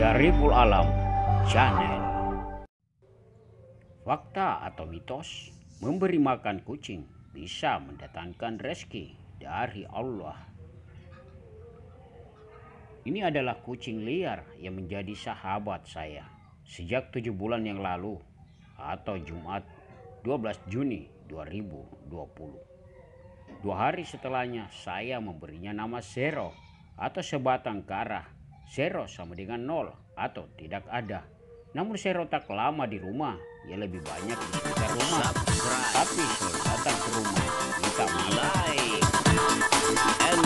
Syariful Alam Channel Fakta atau mitos memberi makan kucing bisa mendatangkan rezeki dari Allah. Ini adalah kucing liar yang menjadi sahabat saya sejak tujuh bulan yang lalu atau Jumat 12 Juni 2020. Dua hari setelahnya saya memberinya nama Zero atau sebatang kara Sero sama dengan nol atau tidak ada. Namun Sero tak lama di rumah, ia lebih banyak di sekitar rumah. Tapi sebelum datang ke rumah, kita mulai. And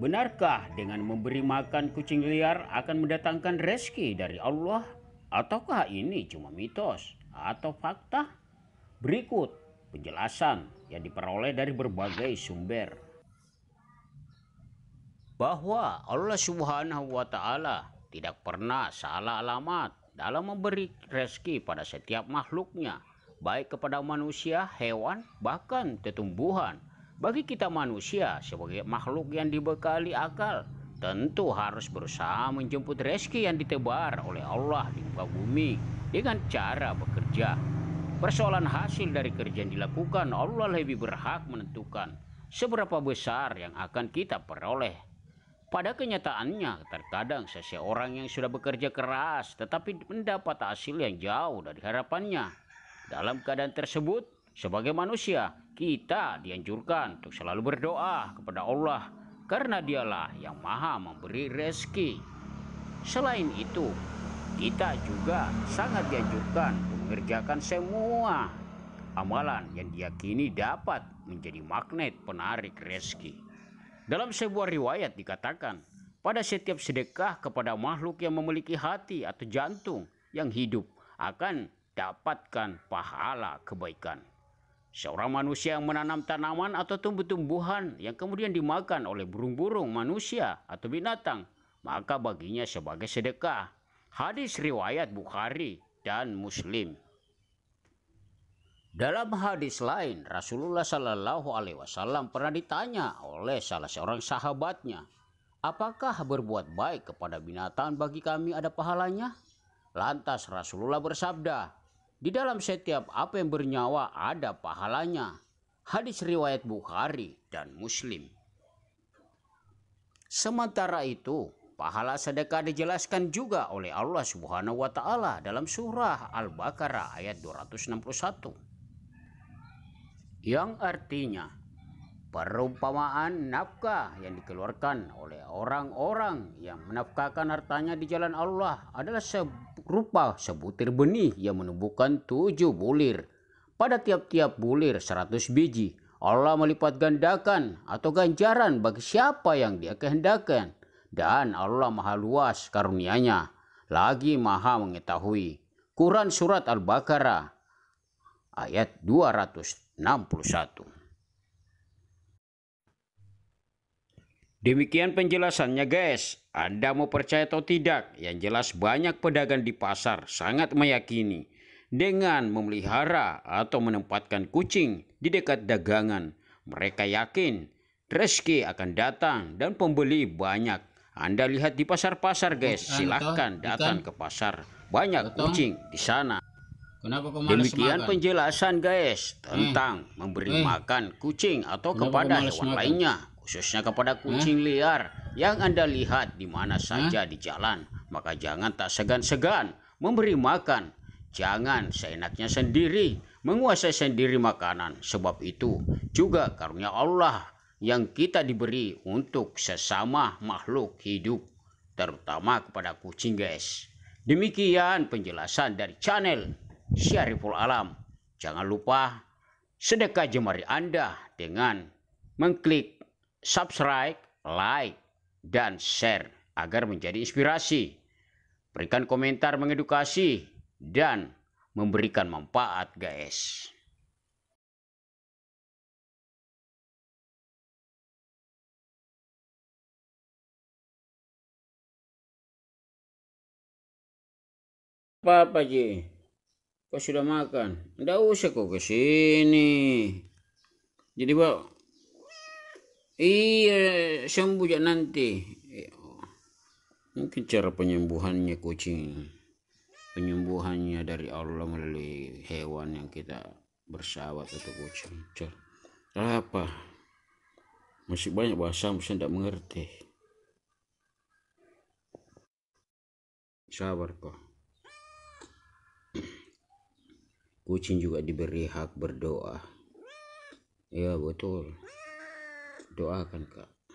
Benarkah dengan memberi makan kucing liar akan mendatangkan rezeki dari Allah? Ataukah ini cuma mitos atau fakta? Berikut penjelasan yang diperoleh dari berbagai sumber bahwa Allah Subhanahu wa taala tidak pernah salah alamat dalam memberi rezeki pada setiap makhluknya baik kepada manusia, hewan, bahkan tetumbuhan. Bagi kita manusia sebagai makhluk yang dibekali akal tentu harus berusaha menjemput rezeki yang ditebar oleh Allah di muka bumi dengan cara bekerja Persoalan hasil dari kerja yang dilakukan, Allah lebih berhak menentukan seberapa besar yang akan kita peroleh. Pada kenyataannya, terkadang seseorang yang sudah bekerja keras tetapi mendapat hasil yang jauh dari harapannya. Dalam keadaan tersebut, sebagai manusia, kita dianjurkan untuk selalu berdoa kepada Allah karena dialah yang maha memberi rezeki. Selain itu, kita juga sangat dianjurkan mengerjakan semua amalan yang diyakini dapat menjadi magnet penarik rezeki. Dalam sebuah riwayat dikatakan, pada setiap sedekah kepada makhluk yang memiliki hati atau jantung yang hidup akan dapatkan pahala kebaikan. Seorang manusia yang menanam tanaman atau tumbuh-tumbuhan yang kemudian dimakan oleh burung-burung manusia atau binatang, maka baginya sebagai sedekah. Hadis riwayat Bukhari dan Muslim. Dalam hadis lain, Rasulullah Shallallahu Alaihi Wasallam pernah ditanya oleh salah seorang sahabatnya, apakah berbuat baik kepada binatang bagi kami ada pahalanya? Lantas Rasulullah bersabda, di dalam setiap apa yang bernyawa ada pahalanya. Hadis riwayat Bukhari dan Muslim. Sementara itu, Pahala sedekah dijelaskan juga oleh Allah Subhanahu wa taala dalam surah Al-Baqarah ayat 261. Yang artinya perumpamaan nafkah yang dikeluarkan oleh orang-orang yang menafkahkan hartanya di jalan Allah adalah serupa sebutir benih yang menumbuhkan tujuh bulir. Pada tiap-tiap bulir seratus biji, Allah melipat gandakan atau ganjaran bagi siapa yang dia kehendakkan dan Allah maha luas karuniaNya, lagi maha mengetahui. Quran Surat Al-Baqarah ayat 261. Demikian penjelasannya guys. Anda mau percaya atau tidak, yang jelas banyak pedagang di pasar sangat meyakini dengan memelihara atau menempatkan kucing di dekat dagangan. Mereka yakin rezeki akan datang dan pembeli banyak. Anda lihat di pasar-pasar, guys. Ah, Silahkan datang ke pasar. Banyak kucing di sana. Demikian penjelasan, guys, eh. tentang memberi eh. makan kucing atau kepada hewan lainnya, khususnya kepada eh. kucing liar yang Anda lihat di mana saja di jalan. Maka jangan tak segan-segan memberi makan. Jangan seenaknya sendiri menguasai sendiri makanan. Sebab itu juga karunia Allah yang kita diberi untuk sesama makhluk hidup, terutama kepada kucing guys. Demikian penjelasan dari channel Syariful Alam. Jangan lupa sedekah jemari Anda dengan mengklik subscribe, like, dan share agar menjadi inspirasi. Berikan komentar mengedukasi dan memberikan manfaat guys. apa apa Ji, kau sudah makan? Tidak usah kau ke sini. Jadi bang, iya sembuh ya nanti. Mungkin cara penyembuhannya kucing, penyembuhannya dari Allah melalui hewan yang kita bersahabat atau kucing. Cara apa? Masih banyak bahasa mungkin tidak mengerti. Sabar kok. kucing juga diberi hak berdoa ya betul doakan kak